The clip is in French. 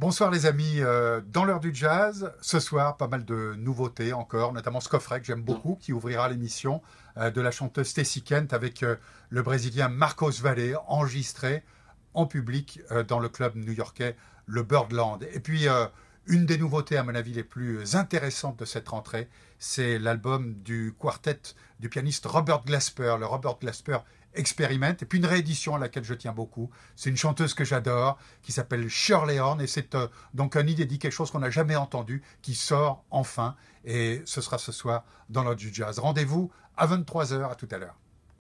Bonsoir les amis, euh, dans l'heure du jazz, ce soir pas mal de nouveautés encore, notamment ce que j'aime beaucoup qui ouvrira l'émission euh, de la chanteuse Stacy Kent avec euh, le Brésilien Marcos Valle, enregistré en public dans le club new-yorkais le Birdland. Et puis une des nouveautés, à mon avis, les plus intéressantes de cette rentrée, c'est l'album du quartet du pianiste Robert Glasper, le Robert Glasper Experiment, et puis une réédition à laquelle je tiens beaucoup. C'est une chanteuse que j'adore, qui s'appelle Shirley Horn, et c'est euh, donc un dit quelque chose qu'on n'a jamais entendu, qui sort enfin, et ce sera ce soir dans l'ordre du jazz. Rendez-vous à 23h, à tout à l'heure.